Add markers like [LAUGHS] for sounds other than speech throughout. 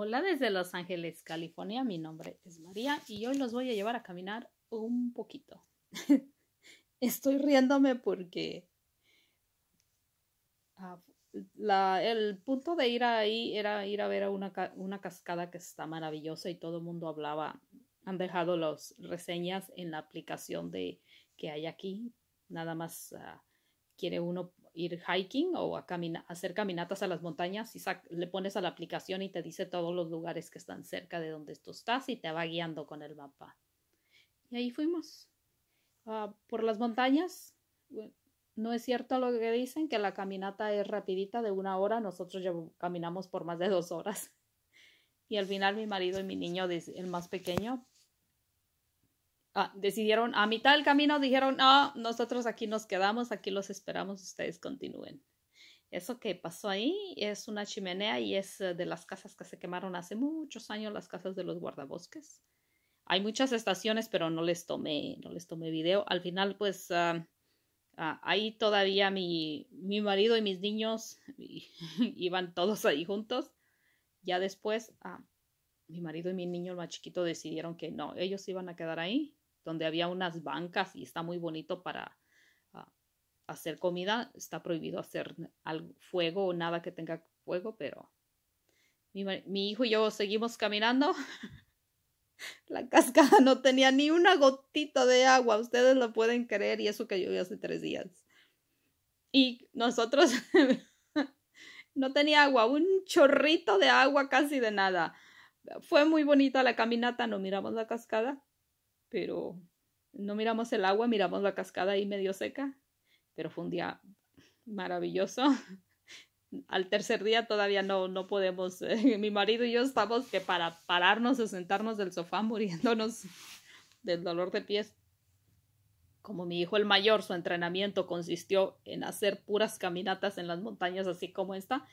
Hola desde Los Ángeles, California. Mi nombre es María y hoy los voy a llevar a caminar un poquito. [LAUGHS] Estoy riéndome porque ah, el punto de ir ahí era ir a ver a una, cascada que está maravillosa y todo el mundo hablaba. Han dejado las reseñas en la aplicación de que hay aquí. Nada más ah, quiere uno ir hiking o hacer caminatas a las montañas y le pones a la aplicación y te dice todos los lugares que están cerca de donde tú estás y te va guiando con el mapa. Y ahí fuimos. Ah, por las montañas, no es cierto lo que dicen, que la caminata es rapidita de una hora, nosotros ya caminamos por más de dos horas. [LAUGHS] Y al final mi marido y mi niño, el más pequeño, Ah, decidieron a mitad del camino, dijeron, no, nosotros aquí nos quedamos, aquí los esperamos, ustedes continúen. Eso que pasó ahí es una chimenea y es eh, de las casas que se quemaron hace muchos años, las casas de los guardabosques. Hay muchas estaciones, pero no les tomé, no les tomé video. Al final, pues ah, ah, ahí todavía mi, marido y mis niños [LAUGHS] iban todos ahí juntos. Ya después, ah, mi marido y mi niño el más chiquito decidieron que no, ellos iban a quedar ahí donde había unas bancas y está muy bonito para ah, hacer comida. Está prohibido hacer fuego o nada que tenga fuego, pero mi, hijo y yo seguimos caminando. [LAUGHS] La cascada no tenía ni una gotita de agua, ustedes lo pueden creer, y eso que llovió hace tres días. Y nosotros [LAUGHS] no tenía agua, un chorrito de agua casi de nada. Fue muy bonita la caminata, no miramos la cascada, pero no miramos el agua, miramos la cascada ahí medio seca, pero fue un día maravilloso. [LAUGHS] Al tercer día todavía no, no podemos, eh, mi marido y yo estamos que para pararnos o sentarnos del sofá muriéndonos del dolor de pies. Como mi hijo el mayor, su entrenamiento consistió en hacer puras caminatas en las montañas así como esta,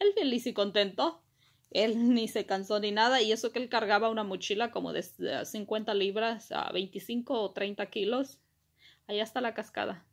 él feliz y contento él [LAUGHS] ni se cansó ni nada, y eso que él cargaba una mochila como de 50 libras a 25 o 30 kilos, allá está la cascada.